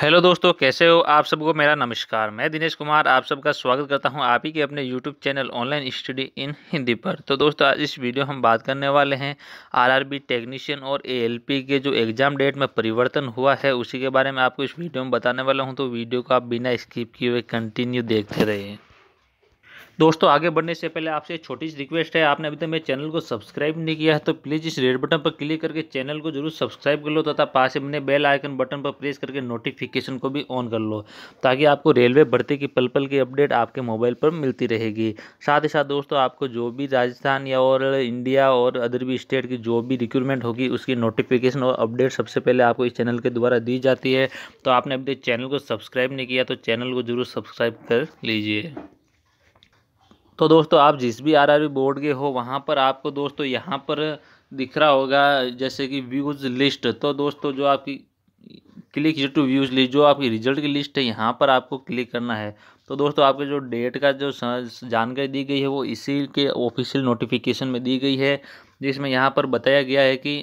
hello दोस्तों कैसे हो आप सबको मेरा नमस्कार मैं दिनेश कुमार आप सबका स्वागत करता हूं आप ही के अपने YouTube channel online study in Hindi पर तो दोस्तों आज इस वीडियो हम बात करने वाले हैं आरआरबी टेक्नीशियन और एएलपी के जो एग्ज़ाम डेट में परिवर्तन हुआ है उसी के बारे में आपको इस वीडियो में बताने वाला हूँ तो वीडियो को आप बिना स्किप किए हुए कंटिन्यू देखते रहिए दोस्तों आगे बढ़ने से पहले आपसे एक छोटी सी रिक्वेस्ट है आपने अभी तक मेरे चैनल को सब्सक्राइब नहीं किया है तो प्लीज़ इस रेड बटन पर क्लिक करके चैनल को जरूर सब्सक्राइब कर लो तथा पास में अपने बेल आइकन बटन पर प्रेस करके नोटिफिकेशन को भी ऑन कर लो ताकि आपको रेलवे भर्ती की पल पल की अपडेट आपके मोबाइल पर मिलती रहेगी साथ ही साथ दोस्तों आपको जो भी राजस्थान या और इंडिया और अदर भी स्टेट की जो भी रिक्रूटमेंट होगी उसकी नोटिफिकेशन और अपडेट सबसे पहले आपको इस चैनल के द्वारा दी जाती है तो आपने अभी तक चैनल को सब्सक्राइब नहीं किया तो चैनल को जरूर सब्सक्राइब कर लीजिए तो दोस्तों आप जिस भी आरआरबी बोर्ड के हो वहाँ पर आपको दोस्तों यहाँ पर दिख रहा होगा जैसे कि व्यूज़ लिस्ट तो दोस्तों जो आपकी क्लिक टू व्यूज़ लिस्ट जो आपकी रिजल्ट की लिस्ट है यहाँ पर आपको क्लिक करना है तो दोस्तों आपके जो डेट का जो जानकारी दी गई है वो इसी के ऑफिशियल नोटिफिकेशन में दी गई है जिसमें यहाँ पर बताया गया है कि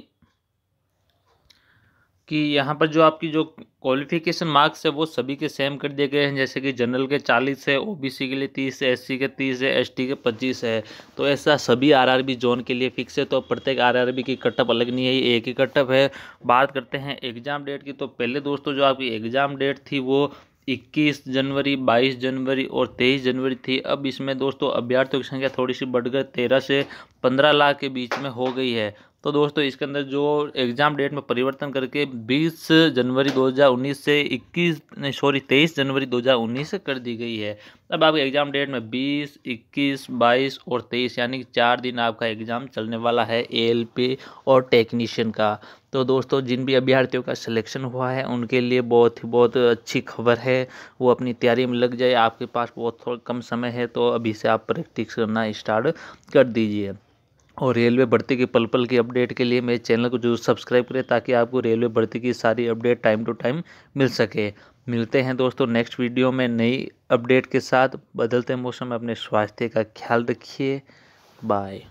कि यहाँ पर जो आपकी जो क्वालिफिकेशन मार्क्स है वो सभी के सेम कर दिए गए हैं जैसे कि जनरल के चालीस है ओबीसी के लिए तीस है एससी के तीस है एसटी के पच्चीस है तो ऐसा सभी आरआरबी जोन के लिए फिक्स है तो प्रत्येक आरआरबी की कटअप अलग नहीं है ये एक ही कटअप है बात करते हैं एग्ज़ाम डेट की तो पहले दोस्तों जो आपकी एग्ज़ाम डेट थी वो 21 जनवरी 22 जनवरी और 23 जनवरी थी अब इसमें दोस्तों अभ्यर्थियों की संख्या थोड़ी सी बढ़कर 13 से 15 लाख के बीच में हो गई है तो दोस्तों इसके अंदर जो एग्ज़ाम डेट में परिवर्तन करके 20 जनवरी 2019 से 21 नहीं सॉरी 23 जनवरी 2019 कर दी गई है अब आपके एग्ज़ाम डेट में 20, 21, 22 और 23 यानी कि चार दिन आपका एग्ज़ाम चलने वाला है एएलपी और टेक्नीशियन का तो दोस्तों जिन भी अभ्यर्थियों का सिलेक्शन हुआ है उनके लिए बहुत ही बहुत अच्छी खबर है वो अपनी तैयारी में लग जाए आपके पास बहुत थोड़ा कम समय है तो अभी से आप प्रैक्टिस करना स्टार्ट कर दीजिए और रेलवे भर्ती के पल पल की अपडेट के लिए मेरे चैनल को जरूर सब्सक्राइब करें ताकि आपको रेलवे भर्ती की सारी अपडेट टाइम टू टाइम मिल सके मिलते हैं दोस्तों नेक्स्ट वीडियो में नई अपडेट के साथ बदलते मौसम में अपने स्वास्थ्य का ख्याल रखिए बाय